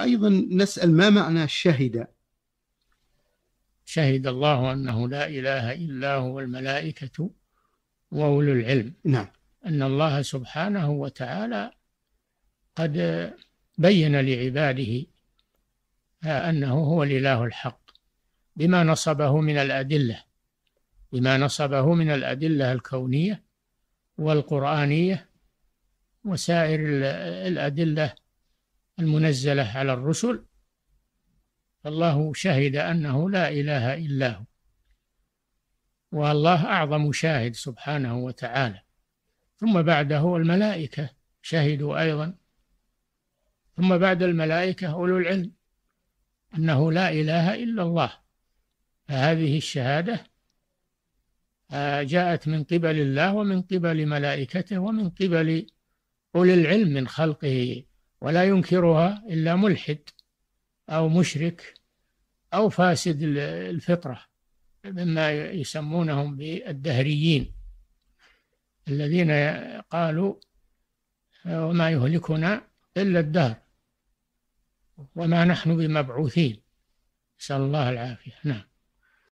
أيضا نسأل ما معنى شهد شهد الله أنه لا إله إلا هو الملائكة وأولو العلم نعم أن الله سبحانه وتعالى قد بين لعباده أنه هو الإله الحق بما نصبه من الأدلة بما نصبه من الأدلة الكونية والقرآنية وسائر الأدلة المنزلة على الرسل الله شهد أنه لا إله إلا هو والله أعظم شاهد سبحانه وتعالى ثم بعده الملائكة شهدوا أيضا ثم بعد الملائكة أولو العلم أنه لا إله إلا الله فهذه الشهادة آه، جاءت من قبل الله ومن قبل ملائكته ومن قبل أولي العلم من خلقه ولا ينكرها إلا ملحد أو مشرك أو فاسد الفطرة مما يسمونهم بالدهريين الذين قالوا وما يهلكنا إلا الدهر وما نحن بمبعوثين نسأل الله العافية نعم